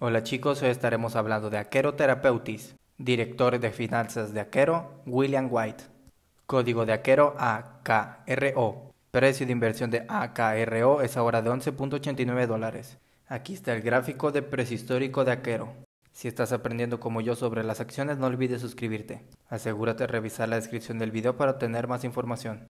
Hola chicos, hoy estaremos hablando de Aquero Therapeutics, director de finanzas de Aquero, William White. Código de Aquero AKRO. Precio de inversión de AKRO es ahora de 11.89 dólares. Aquí está el gráfico de precio histórico de Aquero. Si estás aprendiendo como yo sobre las acciones, no olvides suscribirte. Asegúrate de revisar la descripción del video para obtener más información.